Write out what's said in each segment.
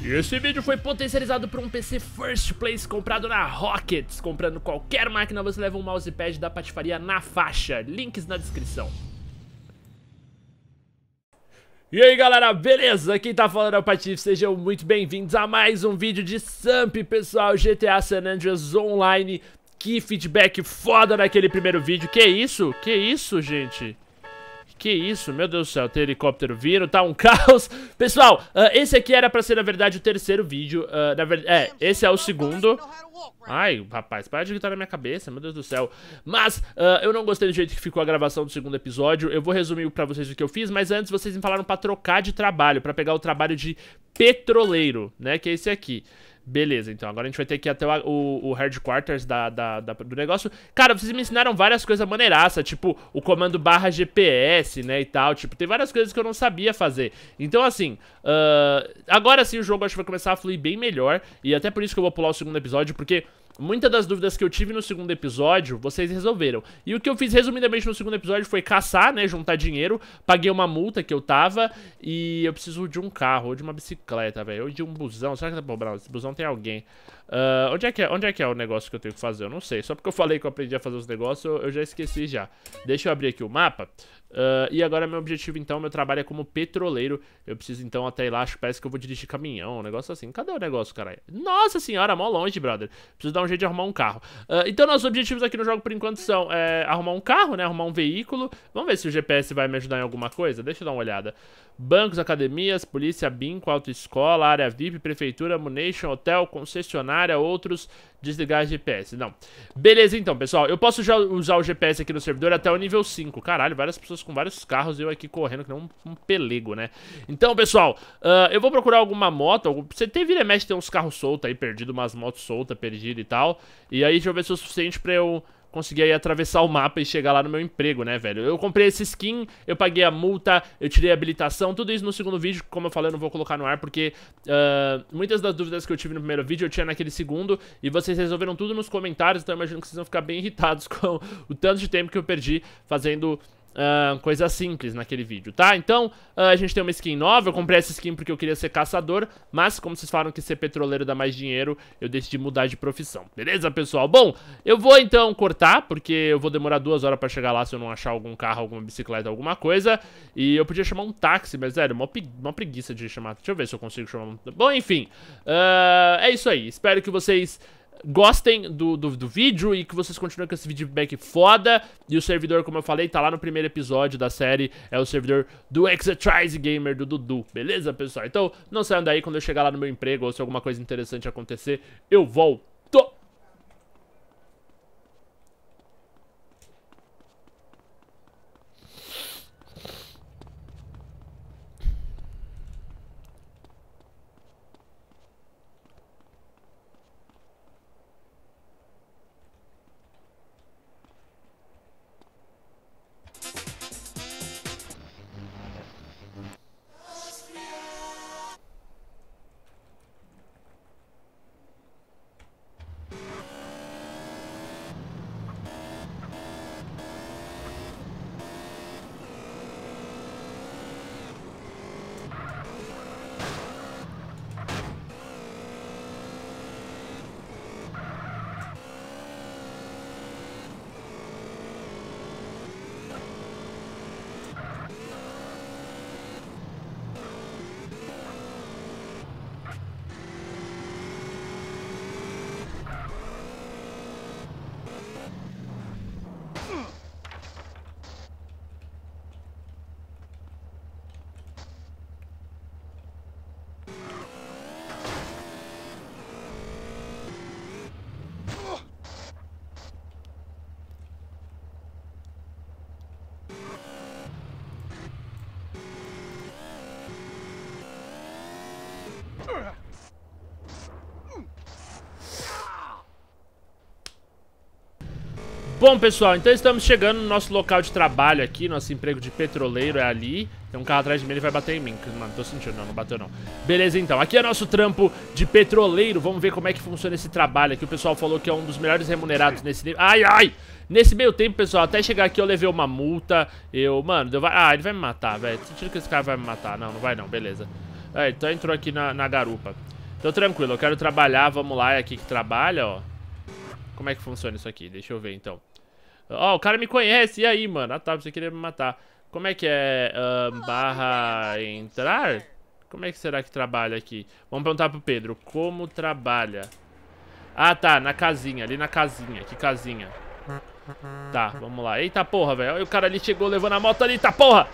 E esse vídeo foi potencializado por um PC First Place comprado na Rockets. Comprando qualquer máquina, você leva um mousepad da patifaria na faixa. Links na descrição. E aí galera, beleza? Quem tá falando é o Patif, sejam muito bem-vindos a mais um vídeo de Samp, pessoal, GTA San Andreas Online. Que feedback foda naquele primeiro vídeo, que isso? Que isso, gente? Que isso, meu Deus do céu, tem helicóptero vindo, tá um caos. Pessoal, uh, esse aqui era pra ser, na verdade, o terceiro vídeo. Uh, na verdade, é, esse é o segundo. Ai, rapaz, para de gritar na minha cabeça, meu Deus do céu. Mas, uh, eu não gostei do jeito que ficou a gravação do segundo episódio. Eu vou resumir pra vocês o que eu fiz, mas antes vocês me falaram pra trocar de trabalho, pra pegar o trabalho de petroleiro, né, que é esse aqui. Beleza, então agora a gente vai ter que ir até o, o, o headquarters da, da, da, do negócio. Cara, vocês me ensinaram várias coisas maneiraça, tipo o comando barra GPS, né, e tal. Tipo, tem várias coisas que eu não sabia fazer. Então, assim, uh, agora sim o jogo acho que vai começar a fluir bem melhor. E até por isso que eu vou pular o segundo episódio, porque Muitas das dúvidas que eu tive no segundo episódio, vocês resolveram. E o que eu fiz resumidamente no segundo episódio foi caçar, né, juntar dinheiro, paguei uma multa que eu tava e eu preciso de um carro, ou de uma bicicleta, velho, ou de um busão. Será que dá pra comprar? Esse busão tem alguém. Uh, onde, é que é, onde é que é o negócio que eu tenho que fazer? Eu não sei, só porque eu falei que eu aprendi a fazer os negócios, eu já esqueci já. Deixa eu abrir aqui o mapa. Uh, e agora meu objetivo, então, meu trabalho é como petroleiro. Eu preciso, então, até lá, acho que parece que eu vou dirigir caminhão, um negócio assim. Cadê o negócio, caralho? Nossa senhora, mó longe, brother. Preciso dar um jeito de arrumar um carro. Uh, então, nossos objetivos aqui no jogo, por enquanto, são é, arrumar um carro, né? Arrumar um veículo. Vamos ver se o GPS vai me ajudar em alguma coisa. Deixa eu dar uma olhada. Bancos, academias, polícia, binco, autoescola, área VIP, prefeitura, munition, hotel, concessionária, outros Desligar GPS, não. Beleza, então, pessoal. Eu posso já usar o GPS aqui no servidor até o nível 5. Caralho, várias pessoas com vários carros e eu aqui correndo que não um, um pelego, né? Então, pessoal, uh, eu vou procurar alguma moto. Algum... Você tem vira mexe, tem uns carros soltos aí, perdido, umas motos soltas, perdidas e tal. E aí, deixa eu ver se é o suficiente pra eu conseguir aí atravessar o mapa e chegar lá no meu emprego, né, velho? Eu comprei esse skin, eu paguei a multa, eu tirei a habilitação, tudo isso no segundo vídeo, como eu falei, eu não vou colocar no ar, porque uh, muitas das dúvidas que eu tive no primeiro vídeo eu tinha naquele segundo, e vocês resolveram tudo nos comentários, então eu imagino que vocês vão ficar bem irritados com o tanto de tempo que eu perdi fazendo Uh, coisa simples naquele vídeo, tá? Então, uh, a gente tem uma skin nova, eu comprei essa skin porque eu queria ser caçador, mas como vocês falaram que ser petroleiro dá mais dinheiro, eu decidi mudar de profissão, beleza, pessoal? Bom, eu vou então cortar, porque eu vou demorar duas horas pra chegar lá se eu não achar algum carro, alguma bicicleta, alguma coisa, e eu podia chamar um táxi, mas, sério, uma, uma preguiça de chamar, deixa eu ver se eu consigo chamar um... Bom, enfim, uh, é isso aí, espero que vocês gostem do, do, do, vídeo e que vocês continuem com esse feedback foda. E o servidor, como eu falei, tá lá no primeiro episódio da série, é o servidor do Exercise Gamer do Dudu, beleza, pessoal? Então, não saiam daí, quando eu chegar lá no meu emprego ou se alguma coisa interessante acontecer, eu volto. Bom, pessoal, então estamos chegando no nosso local de trabalho aqui. Nosso emprego de petroleiro é ali. Tem um carro atrás de mim, ele vai bater em mim. Mano, tô sentindo, não, não bateu não. Beleza, então. Aqui é nosso trampo de petroleiro. Vamos ver como é que funciona esse trabalho aqui. O pessoal falou que é um dos melhores remunerados nesse nível. Ai, ai! Nesse meio tempo, pessoal, até chegar aqui eu levei uma multa. Eu, mano, deu... ah, ele vai me matar, velho. Sentindo que esse cara vai me matar. Não, não vai não, beleza. Ah, então entrou aqui na, na garupa. Então tranquilo, eu quero trabalhar, vamos lá, é aqui que trabalha, ó. Como é que funciona isso aqui? Deixa eu ver então. Ó, oh, o cara me conhece, e aí, mano? Ah tá, você queria me matar. Como é que é? Uh, barra entrar? Como é que será que trabalha aqui? Vamos perguntar pro Pedro. Como trabalha? Ah, tá, na casinha, ali na casinha. Que casinha? Tá, vamos lá. Eita porra, velho. O cara ali chegou levando a moto ali, eita porra!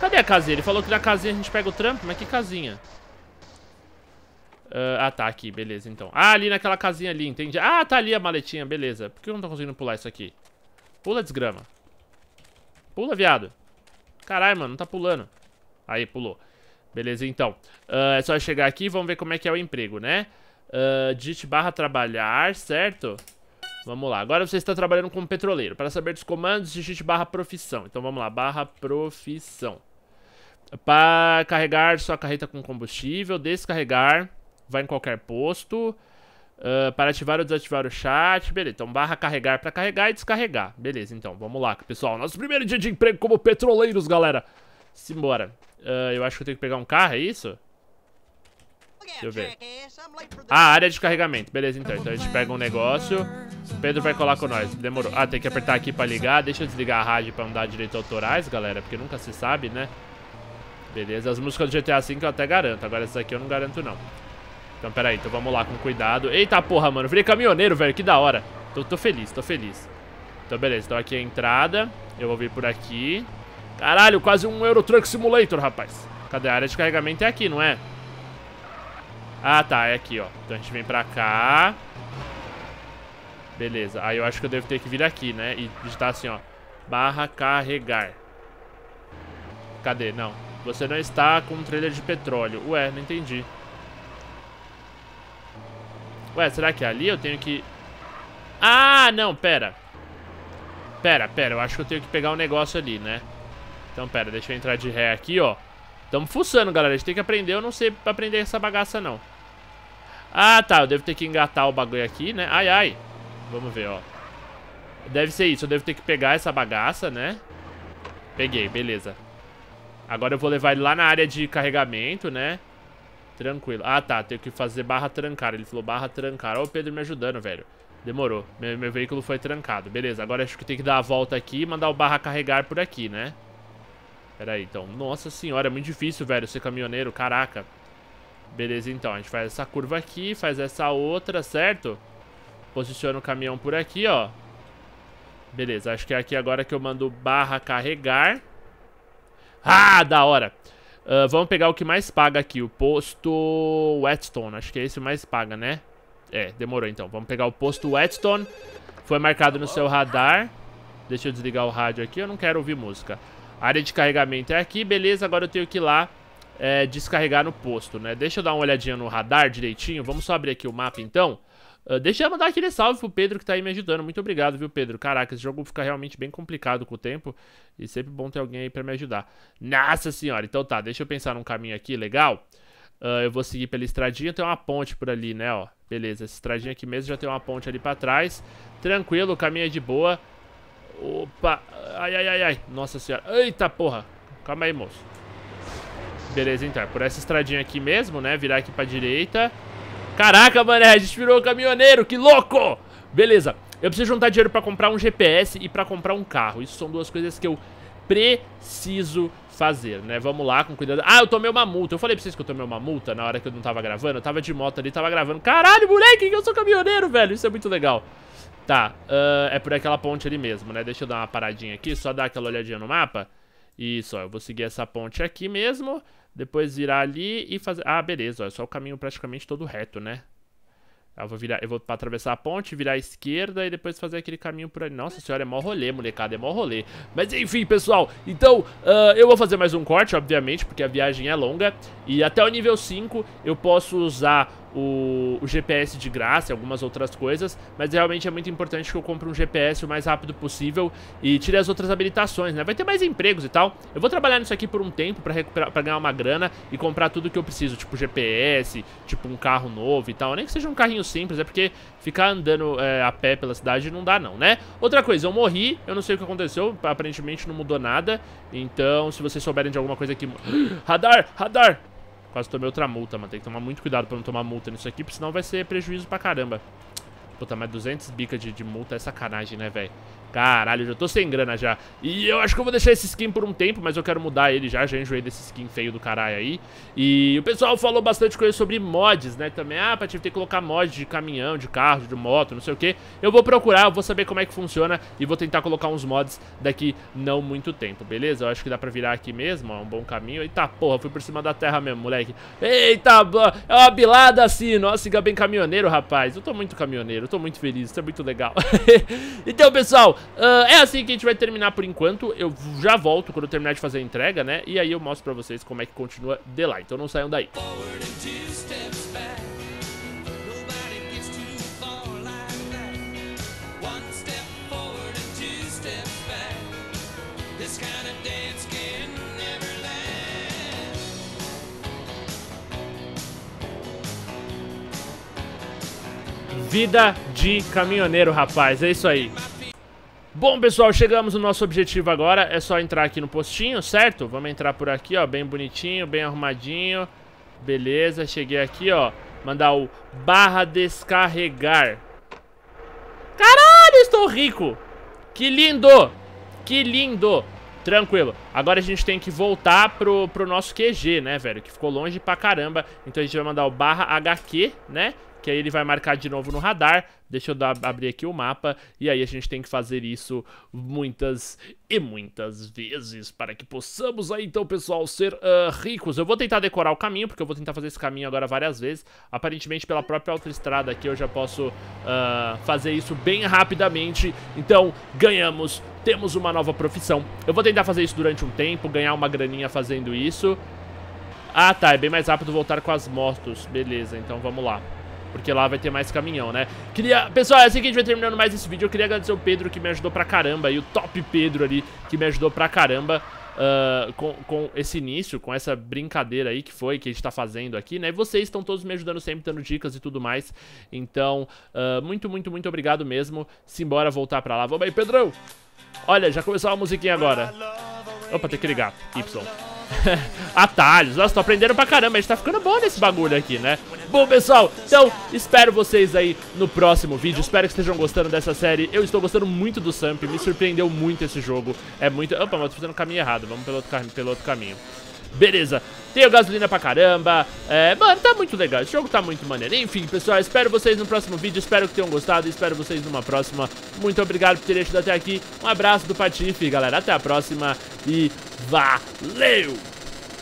Cadê a casinha? Ele falou que na casinha a gente pega o trampo, mas que casinha? Uh, ah, tá aqui, beleza, então. Ah, ali naquela casinha ali, entendi. Ah, tá ali a maletinha, beleza. Por que eu não tô conseguindo pular isso aqui? Pula, desgrama. Pula, viado. Caralho, mano, não tá pulando. Aí, pulou. Beleza, então. Uh, é só chegar aqui e vamos ver como é que é o emprego, né? Uh, digite barra trabalhar, certo? Vamos lá. Agora você está trabalhando como petroleiro. Para saber dos comandos, digite barra profissão. Então, vamos lá. Barra profissão. Para carregar sua carreta com combustível, descarregar, vai em qualquer posto. Uh, para ativar ou desativar o chat, beleza. Então, barra carregar para carregar e descarregar. Beleza, então, vamos lá, pessoal. Nosso primeiro dia de emprego como petroleiros, galera. Simbora. Uh, eu acho que eu tenho que pegar um carro, é isso? Deixa eu ver. Ah, área de carregamento. Beleza, então. Então a gente pega um negócio. Pedro vai colar com nós. Demorou. Ah, tem que apertar aqui pra ligar. Deixa eu desligar a rádio pra não dar direitos autorais, galera. Porque nunca se sabe, né? Beleza? As músicas do GTA V eu até garanto. Agora essas aqui eu não garanto, não. Então, peraí. Então, vamos lá com cuidado. Eita porra, mano. Virei caminhoneiro, velho. Que da hora. Tô, tô feliz, tô feliz. Então, beleza. Então, aqui é a entrada. Eu vou vir por aqui. Caralho, quase um Euro Truck Simulator, rapaz. Cadê a área de carregamento? É aqui, não é? Ah, tá. É aqui, ó. Então, a gente vem pra cá. Beleza. Aí, eu acho que eu devo ter que vir aqui, né? E digitar assim, ó. Barra carregar. Cadê? Não. Você não está com um trailer de petróleo. Ué, não entendi. Ué, será que é ali eu tenho que... Ah, não, pera. Pera, pera, eu acho que eu tenho que pegar um negócio ali, né? Então, pera, deixa eu entrar de ré aqui, ó. Tamo fuçando, galera. A gente tem que aprender. Eu não sei aprender essa bagaça, não. Ah, tá. Eu devo ter que engatar o bagulho aqui, né? Ai, ai. Vamos ver, ó. Deve ser isso. Eu devo ter que pegar essa bagaça, né? Peguei, beleza. Agora eu vou levar ele lá na área de carregamento, né? Tranquilo. Ah, tá. Tenho que fazer barra trancar. Ele falou barra trancar. Olha o Pedro me ajudando, velho. Demorou. Meu, meu, veículo foi trancado. Beleza, agora acho que tem que dar a volta aqui e mandar o barra carregar por aqui, né? Pera aí, então. Nossa senhora, é muito difícil, velho, ser caminhoneiro. Caraca. Beleza, então. A gente faz essa curva aqui, faz essa outra, certo? Posiciona o caminhão por aqui, ó. Beleza, acho que é aqui agora que eu mando barra carregar. Ah, da hora. Uh, vamos pegar o que mais paga aqui, o posto Whetstone. Acho que é esse o mais paga, né? É, demorou então. Vamos pegar o posto Whetstone. Foi marcado no seu radar. Deixa eu desligar o rádio aqui, eu não quero ouvir música. A área de carregamento é aqui, beleza. Agora eu tenho que ir lá é, descarregar no posto, né? Deixa eu dar uma olhadinha no radar direitinho. Vamos só abrir aqui o mapa então. Ah, deixa eu mandar aquele salve pro Pedro que tá aí me ajudando. Muito obrigado, viu, Pedro? Caraca, esse jogo fica realmente bem complicado com o tempo. E sempre bom ter alguém aí pra me ajudar. Nossa senhora, então tá, deixa eu pensar num caminho aqui legal. Uh, eu vou seguir pela estradinha, tem uma ponte por ali, né, ó. Beleza, essa estradinha aqui mesmo já tem uma ponte ali pra trás. Tranquilo, o caminho é de boa. Opa, ai, ai, ai, ai. Nossa senhora, eita porra. Calma aí, moço. Beleza, então, é por essa estradinha aqui mesmo, né, virar aqui pra direita... Caraca, mané, a gente virou caminhoneiro, que louco! Beleza, eu preciso juntar dinheiro pra comprar um GPS e pra comprar um carro. Isso são duas coisas que eu preciso fazer, né? Vamos lá, com cuidado. Ah, eu tomei uma multa. Eu falei pra vocês que eu tomei uma multa na hora que eu não tava gravando. Eu tava de moto ali, tava gravando. Caralho, moleque, eu sou caminhoneiro, velho. Isso é muito legal. Tá, uh, é por aquela ponte ali mesmo, né? Deixa eu dar uma paradinha aqui, só dar aquela olhadinha no mapa. Isso, ó, eu vou seguir essa ponte aqui mesmo. Depois virar ali e fazer... Ah, beleza, ó, é só o caminho praticamente todo reto, né? Eu vou, virar, eu vou atravessar a ponte, virar à esquerda e depois fazer aquele caminho por ali. Nossa senhora, é mó rolê, molecada, é mó rolê. Mas enfim, pessoal, então uh, eu vou fazer mais um corte, obviamente, porque a viagem é longa. E até o nível 5 eu posso usar o, o, GPS de graça e algumas outras coisas, mas realmente é muito importante que eu compre um GPS o mais rápido possível e tire as outras habilitações, né? Vai ter mais empregos e tal. Eu vou trabalhar nisso aqui por um tempo pra, recuperar, pra ganhar uma grana e comprar tudo que eu preciso, tipo GPS, tipo um carro novo e tal. Nem que seja um carrinho simples, é porque ficar andando é, a pé pela cidade não dá não, né? Outra coisa, eu morri, eu não sei o que aconteceu, aparentemente não mudou nada, então se vocês souberem de alguma coisa que... radar! Radar! Quase tomei outra multa, mano. Tem que tomar muito cuidado pra não tomar multa nisso aqui, porque senão vai ser prejuízo pra caramba. Puta, mas 200 bicas de, de multa é sacanagem, né, velho? Caralho, já tô sem grana já. E eu acho que eu vou deixar esse skin por um tempo, mas eu quero mudar ele já, já enjoei desse skin feio do caralho aí. E o pessoal falou bastante coisa sobre mods, né, também. Ah, pra ter que colocar mods de caminhão, de carro, de moto, não sei o que. Eu vou procurar, eu vou saber como é que funciona e vou tentar colocar uns mods daqui não muito tempo, beleza? Eu acho que dá pra virar aqui mesmo, ó, um bom caminho. Eita porra, fui por cima da terra mesmo, moleque. Eita, é uma bilada assim, nossa, siga bem caminhoneiro, rapaz. Eu tô muito caminhoneiro, eu tô muito feliz, isso é muito legal. então, pessoal, uh, é assim que a gente vai terminar por enquanto. Eu já volto quando eu terminar de fazer a entrega, né? E aí eu mostro pra vocês como é que continua de lá. Então não saiam daí. Vida de caminhoneiro, rapaz. É isso aí. Bom, pessoal, chegamos no nosso objetivo agora. É só entrar aqui no postinho, certo? Vamos entrar por aqui, ó, bem bonitinho, bem arrumadinho. Beleza, cheguei aqui, ó. Mandar o barra descarregar. Caralho, estou rico! Que lindo! Que lindo! Tranquilo. Agora a gente tem que voltar pro, pro nosso QG, né, velho? Que ficou longe pra caramba. Então a gente vai mandar o barra HQ, né? que aí ele vai marcar de novo no radar. Deixa eu dar, abrir aqui o mapa, e aí a gente tem que fazer isso muitas e muitas vezes para que possamos aí, então, pessoal, ser uh, ricos. Eu vou tentar decorar o caminho, porque eu vou tentar fazer esse caminho agora várias vezes. Aparentemente, pela própria autoestrada aqui, eu já posso uh, fazer isso bem rapidamente. Então, ganhamos, temos uma nova profissão. Eu vou tentar fazer isso durante um tempo, ganhar uma graninha fazendo isso. Ah, tá, é bem mais rápido voltar com as motos. Beleza, então vamos lá. Porque lá vai ter mais caminhão, né? Queria... Pessoal, é assim que a gente vai terminando mais esse vídeo. Eu queria agradecer o Pedro que me ajudou pra caramba. E o top Pedro ali que me ajudou pra caramba. Uh, com, com, esse início, com essa brincadeira aí que foi, que a gente tá fazendo aqui, né? Vocês estão todos me ajudando sempre, dando dicas e tudo mais. Então, uh, muito, muito, muito obrigado mesmo. Simbora voltar pra lá. Vamos aí, Pedrão! Olha, já começou a musiquinha agora. Opa, tem que ligar. Y. Atalhos. Nossa, tô aprendendo pra caramba. A gente tá ficando bom nesse bagulho aqui, né? Bom, pessoal, então espero vocês aí no próximo vídeo. Espero que estejam gostando dessa série. Eu estou gostando muito do Samp, me surpreendeu muito esse jogo. É muito... Opa, mas eu tô fazendo o caminho errado. Vamos pelo outro, pelo outro caminho. Beleza, tenho gasolina pra caramba é, Mano, tá muito legal, esse jogo tá muito maneiro Enfim, pessoal, espero vocês no próximo vídeo Espero que tenham gostado, espero vocês numa próxima Muito obrigado por terem assistido até aqui Um abraço do Patife, galera, até a próxima E valeu!